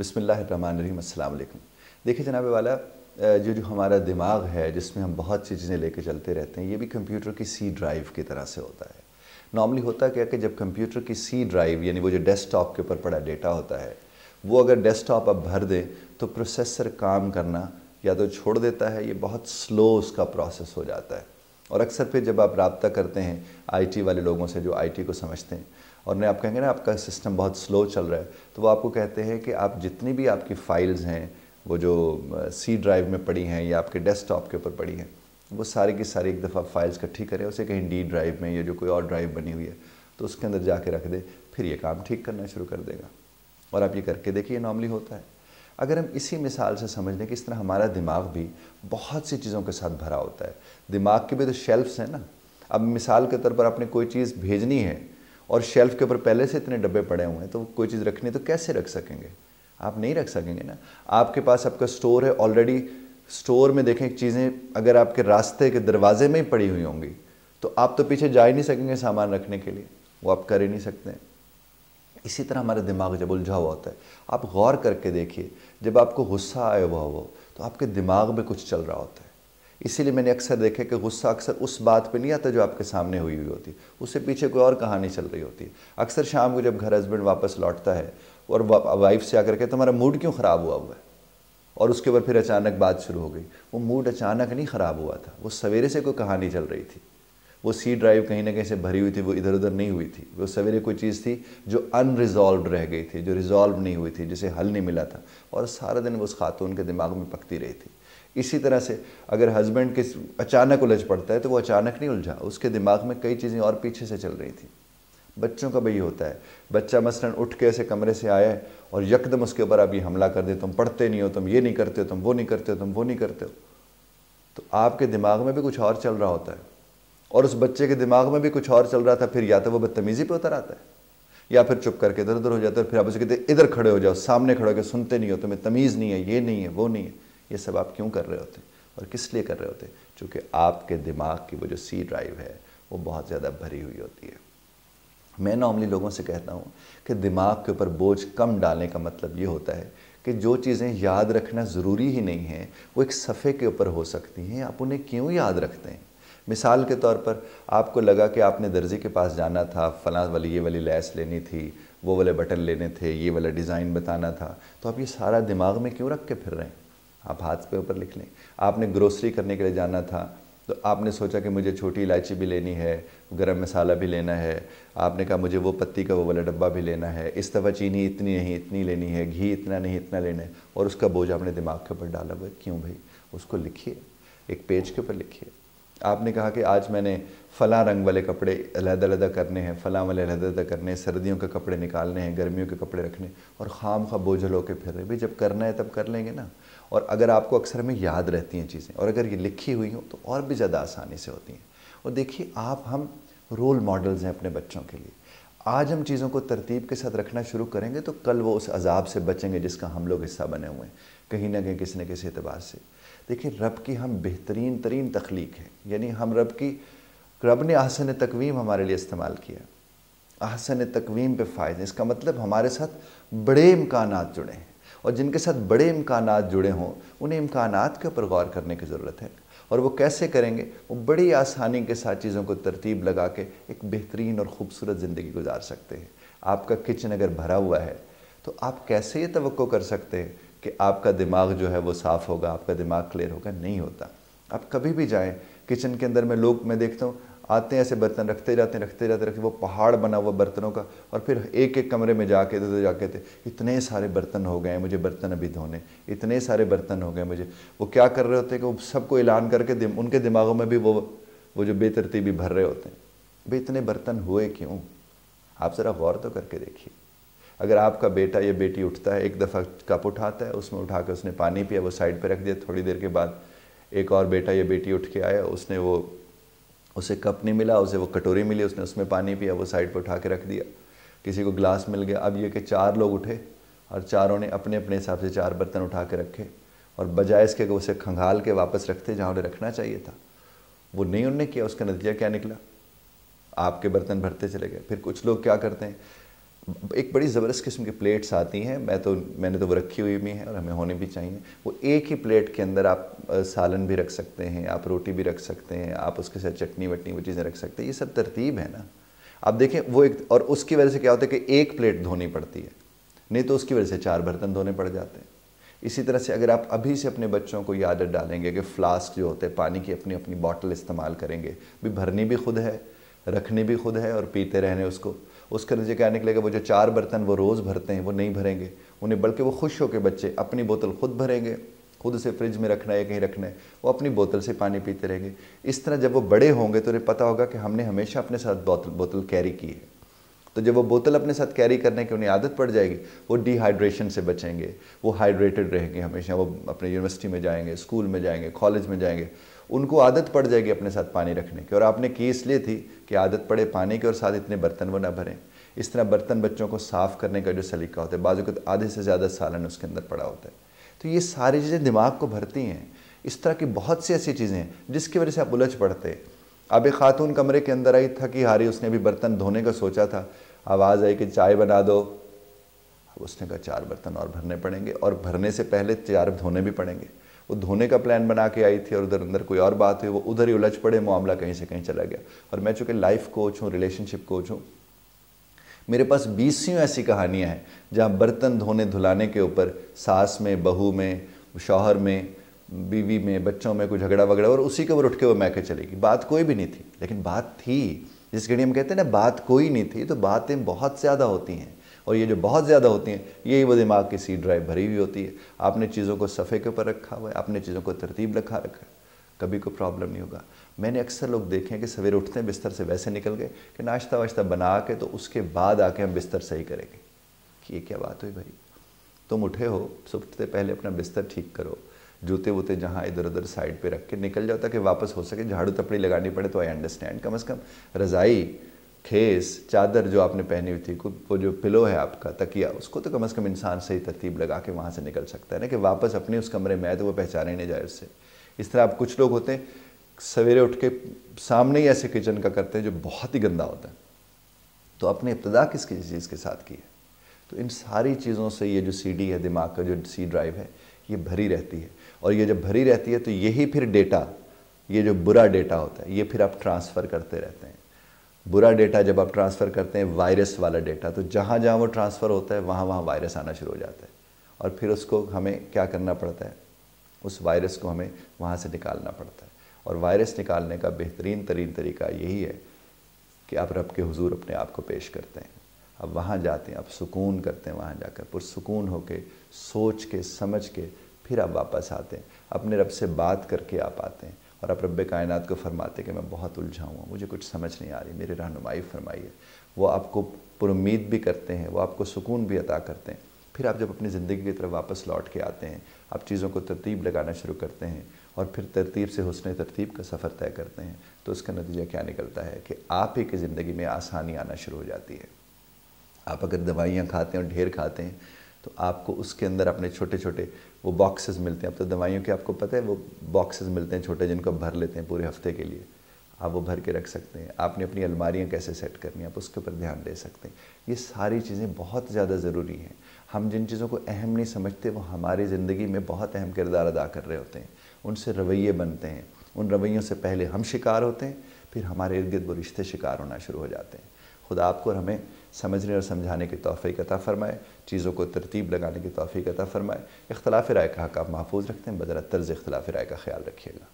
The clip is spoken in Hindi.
बसमीम अल्लाम देखिए जनाब वाला जो जो हमारा दिमाग है जिसमें हम बहुत सी चीज़ें लेके चलते रहते हैं ये भी कंप्यूटर की सी ड्राइव की तरह से होता है नॉर्मली होता क्या कि जब कंप्यूटर की सी ड्राइव यानी वो जो डेस्कटॉप के ऊपर पड़ा डेटा होता है वो अगर डेस्कटॉप आप भर दें तो प्रोसेसर काम करना या तो छोड़ देता है ये बहुत स्लो उसका प्रोसेस हो जाता है और अक्सर फिर जब आप रबता करते हैं आईटी वाले लोगों से जो आईटी को समझते हैं और नहीं आप कहेंगे ना आपका सिस्टम बहुत स्लो चल रहा है तो वो आपको कहते हैं कि आप जितनी भी आपकी फाइल्स हैं वो जो सी ड्राइव में पड़ी हैं या आपके डेस्कटॉप के ऊपर पड़ी हैं वो सारी की सारी एक दफ़ा फाइल्स इकट्ठी करें उसे कहीं डी ड्राइव में या जो कोई और ड्राइव बनी हुई है तो उसके अंदर जाके रख दे फिर ये काम ठीक करना शुरू कर देगा और आप ये करके देखिए नॉर्मली होता है अगर हम इसी मिसाल से समझ लें कि इस तरह हमारा दिमाग भी बहुत सी चीज़ों के साथ भरा होता है दिमाग के भी तो शेल्फ्स हैं ना अब मिसाल के तौर पर आपने कोई चीज़ भेजनी है और शेल्फ के ऊपर पहले से इतने डब्बे पड़े हुए हैं तो कोई चीज़ रखनी तो कैसे रख सकेंगे आप नहीं रख सकेंगे ना आपके पास आपका स्टोर है ऑलरेडी स्टोर में देखें चीज़ें अगर आपके रास्ते के दरवाजे में ही पड़ी हुई होंगी तो आप तो पीछे जा ही नहीं सकेंगे सामान रखने के लिए वो आप कर ही नहीं सकते इसी तरह हमारा दिमाग जब उलझा हुआ होता है आप गौर करके देखिए जब आपको गुस्सा आया हुआ हो तो आपके दिमाग में कुछ चल रहा होता है इसीलिए मैंने अक्सर देखा कि गुस्सा अक्सर उस बात पे नहीं आता जो आपके सामने हुई हुई होती उससे पीछे कोई और कहानी चल रही होती है अक्सर शाम को जब घर हस्बैंड वापस लौटता है और वाइफ से आकर के तुम्हारा मूड क्यों ख़राब हुआ हुआ है और उसके ऊपर फिर अचानक बात शुरू हो गई वो मूड अचानक नहीं ख़राब हुआ था वो सवेरे से कोई कहानी चल रही थी वो सी ड्राइव कहीं ना कहीं से भरी हुई थी वो इधर उधर नहीं हुई थी वो सवेरे कोई चीज़ थी जो अनरिजॉल्व रह गई थी जो रिजॉल्व नहीं हुई थी जिसे हल नहीं मिला था और सारा दिन वो उस खातून के दिमाग में पकती रही थी इसी तरह से अगर हस्बैंड किस अचानक उलझ पड़ता है तो वो अचानक नहीं उलझा उसके दिमाग में कई चीज़ें और पीछे से चल रही थी बच्चों का भी होता है बच्चा मसलन उठ के ऐसे कमरे से आया है और यकदम उसके ऊपर अभी हमला कर दे तुम पढ़ते नहीं हो तुम ये नहीं करते हो तुम वो नहीं करते हो तुम वो नहीं करते हो तो आपके दिमाग में भी कुछ और चल रहा होता है और उस बच्चे के दिमाग में भी कुछ और चल रहा था फिर या तो वो बदतमीज़ी पर उतर आता है या फिर चुप करके इधर उधर हो जाता है फिर आप उसे कहते इधर खड़े हो जाओ सामने खड़े होकर सुनते नहीं हो तुम्हें तमीज़ नहीं है ये नहीं है वो नहीं है ये सब आप क्यों कर रहे होते और किस लिए कर रहे होते चूँकि आपके दिमाग की वो जो सी ड्राइव है वो बहुत ज़्यादा भरी हुई होती है मैं नॉर्मली लोगों से कहता हूँ कि दिमाग के ऊपर बोझ कम डालने का मतलब ये होता है कि जो चीज़ें याद रखना ज़रूरी ही नहीं है वो एक सफ़े के ऊपर हो सकती हैं आप उन्हें क्यों याद रखते हैं मिसाल के तौर पर आपको लगा कि आपने दर्जी के पास जाना था फ़लाँ वाली ये वाली लैस लेनी थी वो वाले बटन लेने थे ये वाला डिज़ाइन बताना था तो आप ये सारा दिमाग में क्यों रख के फिर रहे हैं आप हाथ पे ऊपर लिख लें आपने ग्रोसरी करने के लिए जाना था तो आपने सोचा कि मुझे छोटी इलायची भी लेनी है गरम मसाला भी लेना है आपने कहा मुझे वो पत्ती का वो वाला डब्बा भी लेना है इस दफ़ा चीनी इतनी नहीं इतनी लेनी है घी इतना नहीं इतना लेना है और उसका बोझ आपने दिमाग के ऊपर डाला हुआ क्यों भाई उसको लिखिए एक पेज के ऊपर लिखिए आपने कहा कि आज मैंने फ़ला रंग वाले कपड़े अलहदा करने हैं फ़ला वाले अलहदा करने हैं सर्दियों के कपड़े निकालने हैं गर्मियों के कपड़े रखने और खाम खा लो के फिर रहे भाई जब करना है तब कर लेंगे ना और अगर आपको अक्सर में याद रहती हैं चीज़ें और अगर ये लिखी हुई हों तो और भी ज़्यादा आसानी से होती हैं और देखिए आप हम रोल मॉडल्स हैं अपने बच्चों के लिए आज हम चीज़ों को तरतीब के साथ रखना शुरू करेंगे तो कल वो उस अजाब से बचेंगे जिसका हम लोग हिस्सा बने हुए हैं कहीं ना कहीं किसी न किसी एतबार से देखिए रब की हम बेहतरीन तरीन तख्लीक हैं यानी हम रब की रब ने आहसन तकवीम हमारे लिए इस्तेमाल किया आहसन तकवीम पे फ़ायदे इसका मतलब हमारे साथ बड़े इम्कान जुड़े हैं और जिनके साथ बड़े इम्कान जुड़े हों उन्हें इम्कान के ऊपर गौर करने की ज़रूरत है और वो कैसे करेंगे वो बड़ी आसानी के साथ चीज़ों को तरतीब लगा के एक बेहतरीन और ख़ूबसूरत ज़िंदगी गुजार सकते हैं आपका किचन अगर भरा हुआ है तो आप कैसे ये तो कर सकते हैं कि आपका दिमाग जो है वो साफ़ होगा आपका दिमाग क्लियर होगा नहीं होता आप कभी भी जाएं किचन के अंदर में लोग मैं देखता हूँ आते हैं ऐसे बर्तन रखते जाते रखते जाते रखते वो पहाड़ बना हुआ बर्तनों का और फिर एक एक कमरे में जाके इधर उधर जाके थे इतने सारे बर्तन हो गए हैं मुझे बर्तन अभी धोने इतने सारे बर्तन हो गए मुझे वो क्या कर रहे होते हैं कि वो सबको ऐलान करके दिम, उनके दिमागों में भी वो वो जो बेतरतीबी भर रहे होते हैं भाई इतने बर्तन हुए क्यों आप ज़रा गौर तो करके देखिए अगर आपका बेटा या बेटी उठता है एक दफ़ा कप उठाता है उसमें उठा कर उसने पानी पिया वो साइड पर रख दिया थोड़ी देर के बाद एक और बेटा या बेटी उठ के आया उसने वो उसे कप नहीं मिला उसे वो कटोरी मिली उसने उसमें पानी पिया वो साइड पर उठा के रख दिया किसी को ग्लास मिल गया अब ये कि चार लोग उठे और चारों ने अपने अपने हिसाब से चार बर्तन उठा के रखे और बजाय इसके उसे खंगाल के वापस रखते जहाँ उन्हें रखना चाहिए था वो नहीं उनने किया उसका नतीजा क्या निकला आपके बर्तन भरते चले गए फिर कुछ लोग क्या करते हैं एक बड़ी ज़बरदस्त किस्म की प्लेट्स आती हैं मैं तो मैंने तो वो रखी हुई भी हैं और हमें होने भी चाहिए वो एक ही प्लेट के अंदर आप सालन भी रख सकते हैं आप रोटी भी रख सकते हैं आप उसके साथ चटनी वटनी वो चीज़ें रख सकते हैं ये सब तरतीब है ना आप देखें वो एक और उसकी वजह से क्या होता है कि एक प्लेट धोनी पड़ती है नहीं तो उसकी वजह से चार बर्तन धोने पड़ जाते हैं इसी तरह से अगर आप अभी से अपने बच्चों को आदत डालेंगे कि फ़्लास्क जो होते हैं पानी की अपनी अपनी बॉटल इस्तेमाल करेंगे भी भरनी भी खुद है रखनी भी खुद है और पीते रहने उसको उसके नतीजे क्या निकलेगा वो जो चार बर्तन वो रोज़ भरते हैं वो नहीं भरेंगे उन्हें बल्कि वो खुश होकर बच्चे अपनी बोतल खुद भरेंगे खुद उसे फ्रिज में रखना है कहीं रखना है वो अपनी बोतल से पानी पीते रहेंगे इस तरह जब वो बड़े होंगे तो उन्हें पता होगा कि हमने हमेशा अपने साथ बोतल बोतल कैरी की है तो जब वो बोतल अपने साथ कैरी करने की उन्हें आदत पड़ जाएगी वो डिहाइड्रेशन से बचेंगे वो हाइड्रेटेड रहेंगे हमेशा वो अपने यूनिवर्सिटी में जाएंगे स्कूल में जाएंगे कॉलेज में जाएंगे उनको आदत पड़ जाएगी अपने साथ पानी रखने की और आपने की इसलिए थी कि आदत पड़े पानी की और साथ इतने बर्तन वो ना भरें इस तरह बर्तन बच्चों को साफ़ करने का जो सलीका होता है बाजू का तो आधे से ज़्यादा सालन उसके अंदर पड़ा होता है तो ये सारी चीज़ें दिमाग को भरती हैं इस तरह की बहुत सी ऐसी चीज़ें हैं जिसकी वजह से आप उलझ पड़ते अब एक खातून कमरे के अंदर आई थकी हारी उसने भी बर्तन धोने का सोचा था आवाज़ आई कि चाय बना दो उसने कहा चार बर्तन और भरने पड़ेंगे और भरने से पहले चार धोने भी पड़ेंगे वो धोने का प्लान बना के आई थी और उधर अंदर कोई और बात हुई वो उधर ही उलझ पड़े मामला कहीं से कहीं चला गया और मैं चूँकि लाइफ कोच हूँ रिलेशनशिप कोच हूँ मेरे पास बीसियों ऐसी कहानियाँ हैं जहाँ बर्तन धोने धुलाने के ऊपर सास में बहू में शौहर में बीवी में बच्चों में कोई झगड़ा वगड़ा और उसी के ऊपर उठ के वो मैके चलेगी बात कोई भी नहीं थी लेकिन बात थी जिस घड़ी हम कहते हैं ना बात कोई नहीं थी तो बातें बहुत ज़्यादा होती हैं और ये जो बहुत ज़्यादा होती हैं यही वो दिमाग की सीट ड्राइव भरी हुई होती है आपने चीज़ों को सफ़े के ऊपर रखा हुआ है आपने चीज़ों को तरतीब रखा रखा है कभी कोई प्रॉब्लम नहीं होगा मैंने अक्सर लोग देखे हैं कि सवेरे उठते हैं बिस्तर से वैसे निकल गए कि नाश्ता वाश्ता बना के तो उसके बाद आके हम बिस्तर सही करेंगे कि ये क्या बात हुई भाई तुम उठे हो सुबह पहले अपना बिस्तर ठीक करो जूते वूते जहाँ इधर उधर साइड पे रख के निकल जाओ ताकि वापस हो सके झाड़ू तपड़ी लगानी पड़े तो आई अंडरस्टैंड कम अज़ कम रज़ाई खेस चादर जो आपने पहनी हुई थी वो जो पिलो है आपका तकिया उसको तो कम से कम इंसान सही तरतीब लगा के वहाँ से निकल सकता है ना कि वापस अपने उस कमरे में आए तो वो पहचाने नहीं जाए उससे इस तरह आप कुछ लोग होते हैं सवेरे उठ के सामने ही ऐसे किचन का करते हैं जो बहुत ही गंदा होता है तो आपने इब्तदा किस किसी चीज़ के साथ की है तो इन सारी चीज़ों से ये जो डी है दिमाग का जो सी ड्राइव है ये भरी रहती है और ये जब भरी रहती है तो यही फिर डेटा ये जो बुरा डेटा होता है ये फिर आप ट्रांसफ़र करते रहते हैं बुरा डेटा जब आप ट्रांसफ़र करते हैं वायरस वाला डेटा तो जहाँ जहाँ वो ट्रांसफ़र होता है वहाँ वहाँ वायरस आना शुरू हो जाता है और फिर उसको हमें क्या करना पड़ता है उस वायरस को हमें वहाँ से निकालना पड़ता है और वायरस निकालने का बेहतरीन तरीन तरीका यही है कि आप रब के हुजूर अपने आप को पेश करते हैं अब वहाँ जाते हैं आप सुकून करते हैं वहाँ जाकर पुरसकून के सोच के समझ के फिर आप वापस आते हैं अपने रब से बात करके आप आते हैं और आप रब कायनात को फरमाते कि मैं बहुत उलझा हुआ मुझे कुछ समझ नहीं आ रही मेरी रहनुमाई फरमाइए वो आपको पुरुद भी करते हैं वो आपको सुकून भी अदा करते हैं फिर आप जब अपनी ज़िंदगी की तरफ वापस लौट के आते हैं आप चीज़ों को तरतीब लगाना शुरू करते हैं और फिर तरतीब से हसन तरतीब का सफ़र तय करते हैं तो उसका नतीजा क्या निकलता है कि आप ही की ज़िंदगी में आसानी आना शुरू हो जाती है आप अगर दवाइयाँ खाते हैं और ढेर खाते हैं तो आपको उसके अंदर अपने छोटे छोटे वो बॉक्सेस मिलते हैं अब तो दवाइयों के आपको पता है वो बॉक्सेस मिलते हैं छोटे जिनको भर लेते हैं पूरे हफ्ते के लिए आप वो भर के रख सकते हैं आपने अपनी अलमारियाँ कैसे सेट करनी है आप उसके ऊपर ध्यान दे सकते हैं ये सारी चीज़ें बहुत ज़्यादा ज़रूरी हैं हम जिन चीज़ों को अहम नहीं समझते वो हमारी ज़िंदगी में बहुत अहम किरदार अदा कर रहे होते हैं उनसे रवैये बनते हैं उन रवैयों से पहले हम शिकार होते हैं फिर हमारे इर्द गिर्द वो रिश्ते शिकार होना शुरू हो जाते हैं खुदा आपको और हमें समझने और समझाने की तोफ़ी कता फ़रमाए चीज़ों को तरतीब लगाने की तोफ़ी कता फ़रमाए इख्तलाफ राय का हक आप महफूज रखते हैं बदला तर्ज इख्तलाफ राय का ख्याल रखिएगा